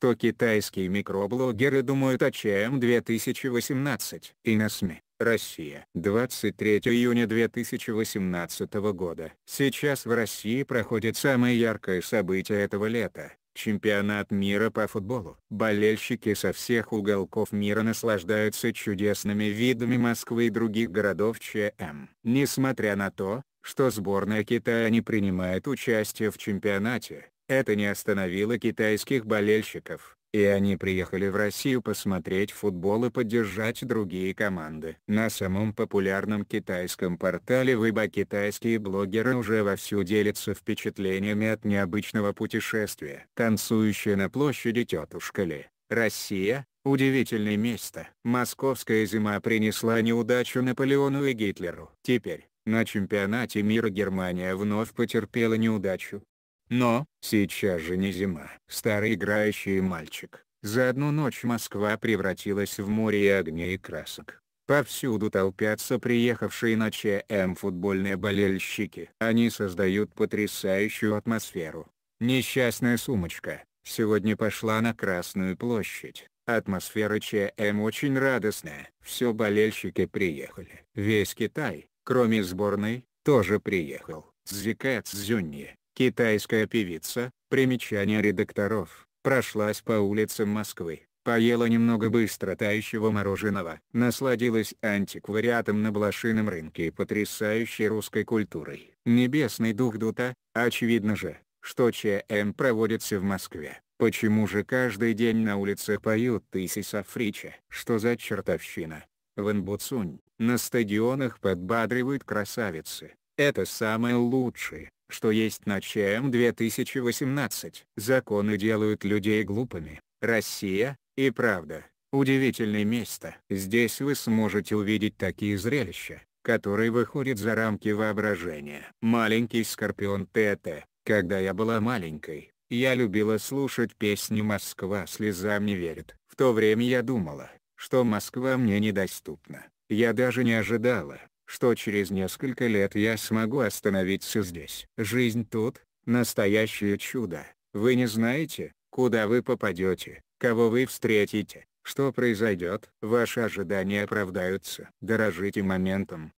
что китайские микроблогеры думают о ЧМ 2018 и на СМИ. Россия. 23 июня 2018 года. Сейчас в России проходит самое яркое событие этого лета – чемпионат мира по футболу. Болельщики со всех уголков мира наслаждаются чудесными видами Москвы и других городов ЧМ. Несмотря на то, что сборная Китая не принимает участие в чемпионате, это не остановило китайских болельщиков, и они приехали в Россию посмотреть футбол и поддержать другие команды. На самом популярном китайском портале Веба китайские блогеры уже вовсю делятся впечатлениями от необычного путешествия. Танцующая на площади тетушка Ли. Россия, удивительное место. Московская зима принесла неудачу Наполеону и Гитлеру. Теперь, на чемпионате мира Германия вновь потерпела неудачу, но, сейчас же не зима. Старый играющий мальчик. За одну ночь Москва превратилась в море огней и красок. Повсюду толпятся приехавшие на ЧМ футбольные болельщики. Они создают потрясающую атмосферу. Несчастная сумочка, сегодня пошла на Красную площадь. Атмосфера ЧМ очень радостная. Все болельщики приехали. Весь Китай, кроме сборной, тоже приехал. Цзика Цзюньи, Китайская певица, примечание редакторов, прошлась по улицам Москвы, поела немного быстро тающего мороженого, насладилась антиквариатом на блошином рынке и потрясающей русской культурой. Небесный дух Дута, очевидно же, что ЧМ проводится в Москве. Почему же каждый день на улицах поют тысяча фрича? Что за чертовщина? В Инбуцунь, на стадионах подбадривают красавицы. Это самое лучшее, что есть на ЧМ 2018. Законы делают людей глупыми. Россия, и правда, удивительное место. Здесь вы сможете увидеть такие зрелища, которые выходят за рамки воображения. Маленький скорпион ТТ. Когда я была маленькой, я любила слушать песни «Москва слезам не верит». В то время я думала, что Москва мне недоступна. Я даже не ожидала, что через несколько лет я смогу остановиться здесь. Жизнь тут – настоящее чудо. Вы не знаете, куда вы попадете, кого вы встретите, что произойдет. Ваши ожидания оправдаются. Дорожите моментом,